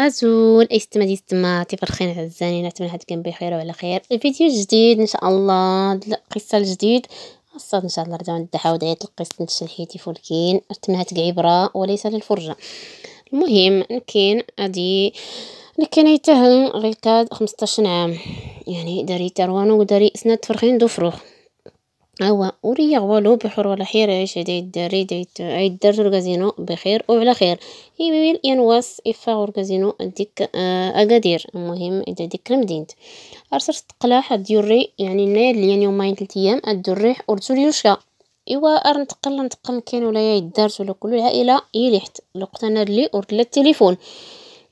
أزول ايستما ديستما تفرخين عزاني نتمنى هاد كان بخير وعلى خير الفيديو الجديد ان شاء الله القصة الجديد خاصة ان شاء الله رجعون الدحاو دعيت القصة نتشلحيتي فولكين اتمنى هاد عبرة وليس للفرجة المهم نكين ادي لكن يتهل غير كاد 15 عام يعني داري تروانو وداري سنة تفرخين دو فروخ هو وريا والو بحر ولا خير يشهد عيد يدر الكازينو بخير وعلى خير يبيل ينواس إفاغ كازينو ديك أكادير آه، المهم إذا ديك المدينة أرسل تقلاح ديوري يعني النايل ليان يعني يومين ثلاث أيام الريح ورتو يوشا إوا أر نتقل نتقل كاين ولا يدارت ولا كل العائلة يليحت لقت أنا اللي ورد التليفون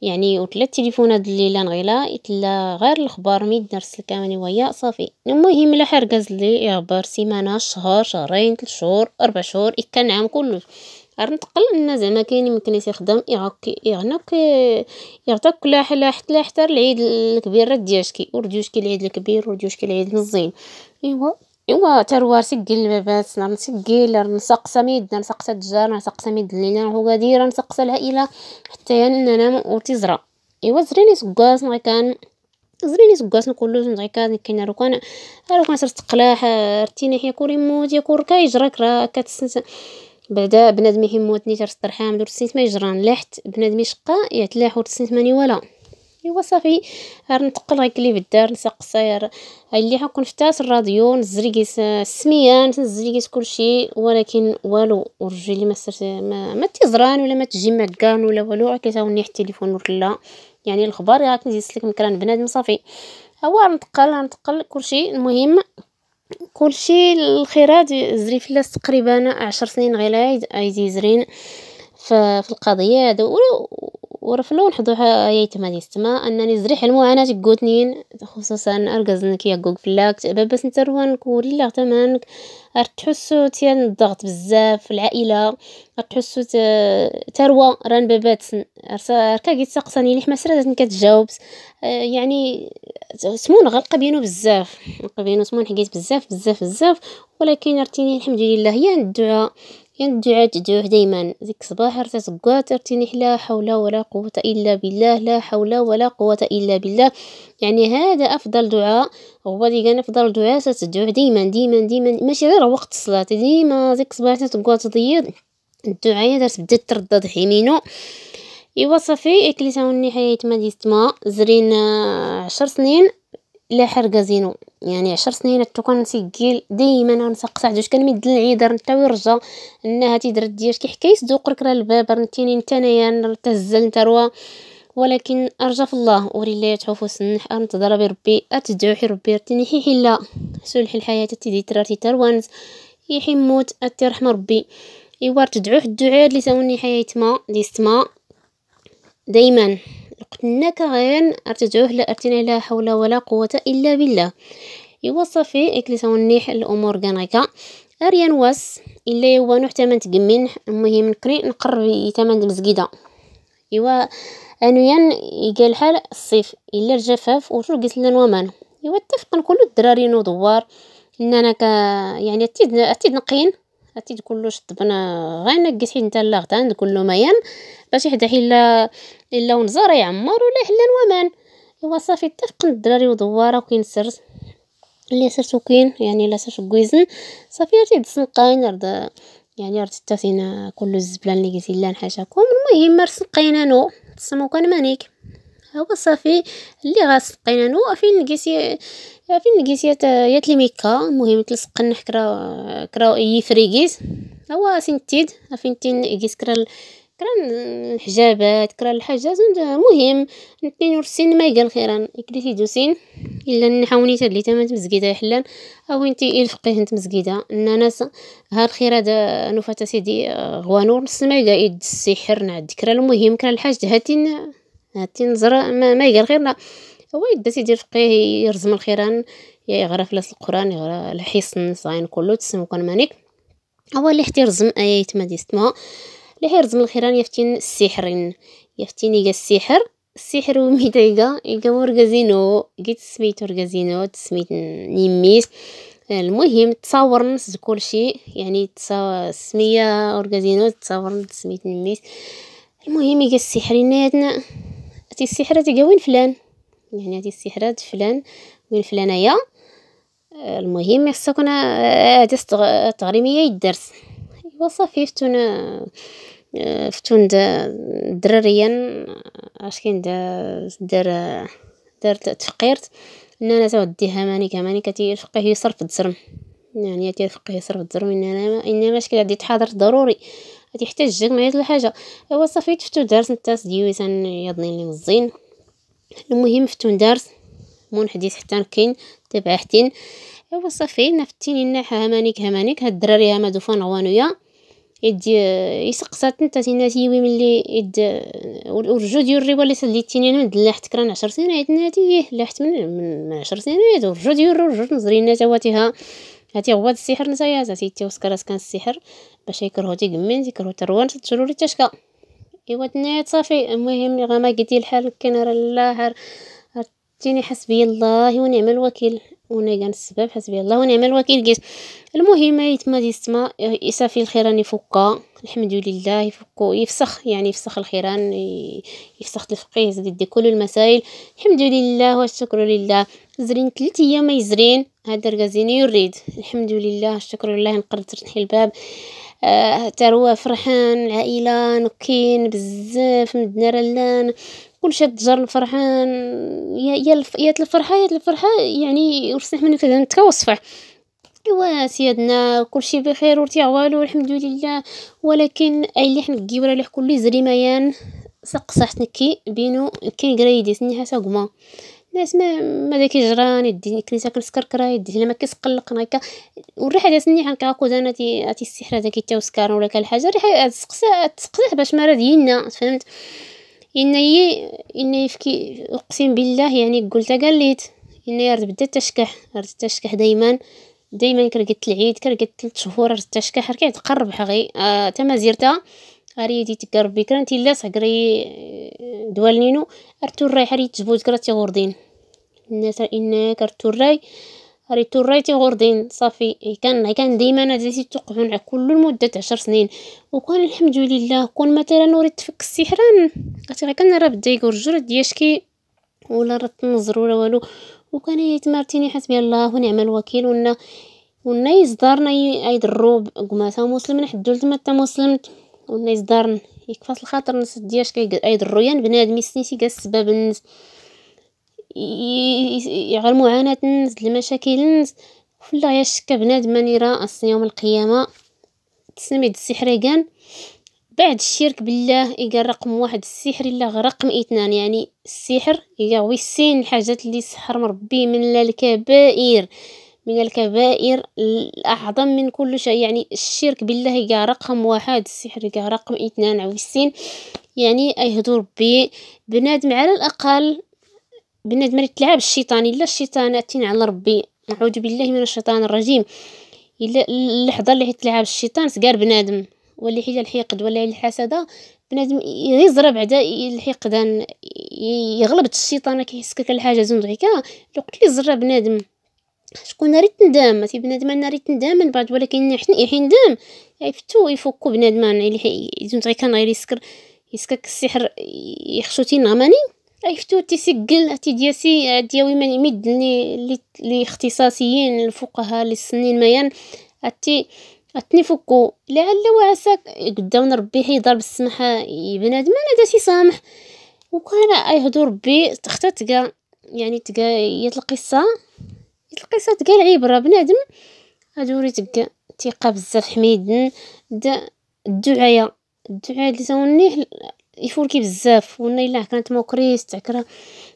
يعني وتلا التليفون الليله نغيلا تلا غير الخبر مي درس الكامل وهي صافي المهم الا حر قاز لي يعبر سيمانه شهر شهرين ثلاث شهور اربع شهور كان عام كلش غير نتقل ان زعما كاين يمكن يخدم يغناك يغطاك كل حلا حتى حتى العيد الكبير رديوشكي ورديوشكي العيد الكبير ورديوشكي العيد الزين ايوا إيوا تروار سجل المبات نسجل نسقسى ميدنا نسقسى الدجار نسقسى ميد الليلة غادير نسق العائلة حتى يننا تزرى إيوا زريني سقاس كان زريني سقاس نقولو نغي كان كاين روكان روكان صرت قلاح ارتيني هي كوري موت يا كور كيجراك راه كتسنس بعدا بنادم يهموتني ترسترحام دور السنت ما يجران لاحت بنادم يشقى يتلاح ورسنت ماني ولا ايوا صافي آه، غير نتقل غيكلي في الدار نسقس هاي اللي حكون فتات الراديو نزريكيس السميان آه، نزريكيس كلشي ولكن والو ورجلي ما سرت ما, ما تزران ولا ما تجي مكان ولا والو غير كيتعاوني حتى التليفون ولا يعني الخبار غاك نجلس لك مكران بنادم صافي هو نتقل نتقل كلشي المهم كلشي الخيرات زري فلاس تقريبا عشر سنين غير هايدي زرين في القضيه هذا ورفلو نحضوح يتمادي استما أنني زريح المعاناة قوتنين خصوصا أرقزن يا يقوق فلاك بس كوري لا تمانك تحسو تيان الضغط بزاف العائلة تحسو تروى ران بابات ركا قيت ما ليح مسرات كتجاوب آه، يعني سمون غلق بينو بزاف غلق بينو سمون حقيت بزاف بزاف بزاف ولكن رتيني الحمد لله هي الدعاء ينجعج جوه دايما ذيك صباح رتات زقات ارتنيح لا حول ولا قوة إلا بالله لا حول ولا قوة إلا بالله يعني هذا أفضل دعاء هو اللي كان أفضل دعاء تتجوه دايما دايما دايما ماشي غير وقت الصلاة ديما ذيك صباح تتبقى ضيض الدعاء درت بدا تردد حيمينو إوا صافي كليتها النهاية ما ديستما زرين آه، عشر سنين حرقه زينو يعني عشر سنين كان تيقيل ديما انا نسقسع كان كنمد العيدر نتا ورجا انها هاتي ديالك كي شي حكايه صدوق رك راه البابر نتيني نتا انايا تهزل نتا روا ولكن ارجى في الله ولله تعوف وسنح انتظر بربي اتدعو حي ربي رتيني حي حلا سلح الحياه تيدي ترارتي تروانز يحي موت اترحم ربي ايوا تدعوه الدعاء اللي ساوني حياتما ديستما دايما لقتلناك كغير ارتدوه لا ارتين لا حول ولا قوة إلا بالله يوصفي في إكليسون نيح الأمور كنغيكا أريان واس إلا يوا تمن تقمين المهم نقري نقرب يتمن مزقيدة إوا أنويان يقال حال الصيف إلا الجفاف قلت لنا ومان إوا اتفقن كل الدراري نو دوار إننا ك يعني اتيد تيد نقين غادي تقول له شطبنا غير نقيت حيت نتا لا غدا نقول له ميان باش حدا حيلا الا ونزار يعمر ولا حلا ومان ايوا صافي اتفق الدراري ودواره وكاين سرت اللي سرتو كاين يعني لا سرت كويزن صافي عرفتي دسنقاين رد يعني رد تاتينا كل الزبلان اللي قلتي لا نحاشاكم المهم رسنقينا نو تسمو كان مانيك هو صافي اللي غاسقينا نو فين لقيتي فين لقيتي يا تلميكا المهم تلصق كرا كرا فريغيز هو سنتيد فين تين اكيس كرا كرا الحجابات كرا الحاجات المهم نتين ورسين ما يقال خيرا كديتي دوسين الا نحاوني اللي تما تمزقيده حلان او انت الفقيه انت مزقيده الناس ها الخيره دا نوفا سيدي آه، غوانور نسمع يد السحر نعد كرا المهم كرا الحاج هاتين تنزر ما, ما يقال غير هو يبدا تيدير فقيه يرزم الخيران يغرى فلاس القران يغرى الحصن صاين كلو تسمو كان مانيك هو اللي حتى يرزم ايات ما ديستما اللي يرزم الخيران يفتين السحرين يفتين يقى السحر السحر وميدايقا يقى ورقازينو قيت سميت ورقازينو تسميت نيميس المهم تصاور نص كلشي يعني تصاور سمية اورغازينو تصاور نص سميت نميس المهم يقى السحرين هاتي السحرة تلقى وين فلان يعني هاتي السحرة فلان وين فلانايا آه، المهم خصكم آه، هادي تغريمية يدرس ايوا صافي فتون آه، فتون دراريا اش كاين دار دار تفقيرت ان انا توديها مانيكا مانيك فقيه يصرف الزرم يعني فقيه يصرف الدرهم انما انما اش عندي تحاضر ضروري غادي يحتاج معايا الحاجه هو صافي تفتو التاس الطاس ديالي يضني لي الزين المهم فتو دارس مون حديث حتى نكين تبع حتين هو صافي نفتيني ناحا همانيك همانيك هاد الدراري هما دوفان غوانويا يد يسقسات نتا وي ملي يد ورجو ديال الريوا اللي سليتيني انا من دلاحت كران 10 سنين ناتي ايه لاحت من من 10 سنين ورجو ديال الرجو نزري نتا واتيها هاتي هو السحر نتايا زاتي تيوسكرات كان السحر باش يكرهو تيقمن تيكرهو حتى الروان تشكا لي ايوا تنيت صافي المهم ما قدي الحال كان راه الله هر تيني حسبي الله ونعم الوكيل وانا كان السبب حسبي الله ونعم الوكيل قلت المهم يتما ديستما يسافي الخيران يفكا الحمد لله يفكو يفسخ يعني يفسخ الخيران يفسخ تفقيه يزيد كل المسائل الحمد لله والشكر لله زرين ثلاث ايام يزرين هذا الركازيني يريد الحمد لله الشكر لله نقدر نحي الباب حتى هو فرحان العائلة نكين بزاف مدنا رلان كلشي تجر فرحان يا يا الف... يا الفرحة يا الفرحة يعني ورسنح منك نتكوصفه ايوا سيادنا كلشي بخير ورتيع والو الحمد لله ولكن اي حنا الجبره لح كل زريميان سقسحت نكي بينو كي قرايدي سني حسا قما ناس ما مادا كيجراني يديني الكنيسه كنسكركره يدي هنا ما كيسقلقنا هكا والريحه السنيحه حنكاكو زعما تي تيسحر هذا كيتا وسكار ولا كان حاجه ريحه تسقسا تسقسا باش ما راه فهمت اني اني فكي اقسم بالله يعني قلت قاليت اني رد بدات تشكح رد تشكح دائما دائما كرقت العيد كرقت 3 شهور رد تشكح كيعتقرب حغي حتى آه ما زرتها اريدي تيكا كرانتي لا صغري هكري آه، دوال نينو ارتو الراي حريت تجبوز كرا غوردين الناس انك ارتو الراي هاري تو الراي تيغوردين صافي كان كان ديما انا زيتي توقعون كل لمده عشر سنين وكان الحمد لله كون مثلا وريت تفك السحران غتي كان راه بدا يقول الجرد دياشكي ولا راه تنظر ولا والو وكان يتمارتيني حسبي الله ونعم الوكيل ونا ونا يصدرنا يضروا بقماثه مسلم حدو لتما مسلم والناس دارن يكفاس الخاطر الناس دياش كيضرو يا بنادم يسنيتي كاع السباب الناس غير معاناة الناس المشاكل الناس في الله يا شكا بنادم ماني راسن يوم القيامة تسميد السحر كان بعد الشرك بالله إيكا رقم واحد السحر إلا رقم اثنان يعني السحر إيكا ويسين الحاجات اللي سحر مربي من الكبائر من الكبائر الأعظم من كل شيء يعني الشرك بالله كاع رقم واحد السحر كاع رقم اثنان عويسين يعني أيهدو ربي بنادم على الأقل بنادم تلعب الشيطان إلا الشيطان أتين على ربي نعوذ بالله من الشيطان الرجيم إلا اللحظة اللي تلعب الشيطان سكار بنادم ولا حيت الحقد ولا الحسدة بنادم يزرب بعدا الحقدان يعني يغلب الشيطان كيحسك الحاجة زوند غيكا لو قلت لي زرا بنادم شكون ريت ندام ماشي بنادم انا ريت ندام من بعد ولكن حين يعني ندام يفتو يفكو بنادم انا زعما كان غير يسكر يسكك السحر يخشوتي نغماني يفتو تيسجل دياسي دياوي من يمدني اختصاصيين الفقهاء للسنين ميان اتي اتني فكو لعل وعسى قدام ربي حيضرب السمحة بنادم انا داسي سامح وكان ايهدو ربي تختا تقا يعني تقا هي القصه حيت القصه كاع العبره بنادم هادو وريتك الثقه بزاف حميدن دا الدعايه الدعاء اللي تونيه يفوركي بزاف وانا الا كانت موكريس تعكره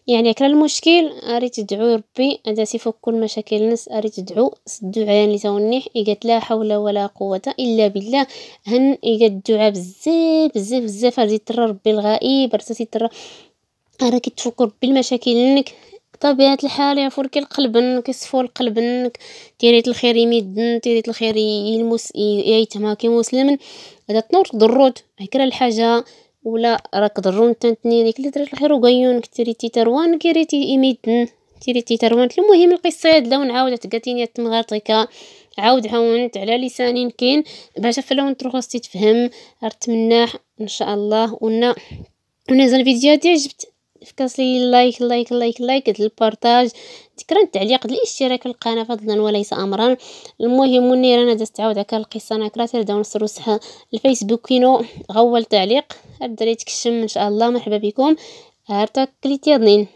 يعني كان المشكل اري تدعو ربي ادا تيفك كل مشاكل الناس اري تدعو الدعاء اللي تونيه قالت لا حول ولا قوه الا بالله هن ايقات الدعاء بزاف بزاف بزاف اري ترى ربي الغائب ارتي ترى راك تفكر بالمشاكل لك بطبيعة الحال يفرك القلب كيصفو القلب تيريت الخير يمدن تيريت الخير يلمس يتما كيموس هذا تنور تضرد هكرا الحاجة ولا راك ضرون تنتني ديك اللي درت الخير وقيونك تريتي تروان كيريتي يمدن تيريتي تروان المهم القصة هاد لون عاودت قاتيني تمغارطيكا عاود عاونت على لساني كاين باش فلون تروخوص تتفهم ارتمناح ان شاء الله ونا ونزل الفيديو ديال عجبت لايك لايك لايك لايك اللايك البارطاج ذكرى التعليق الاشتراك في القناة فضلا وليس امرا المهم منير رانا دازت تعاود هكا القصه انا كراتير داون سروسها الفيسبوك كينو غول تعليق الدراري تكشم ان شاء الله مرحبا بكم هرتك كليتي ضنين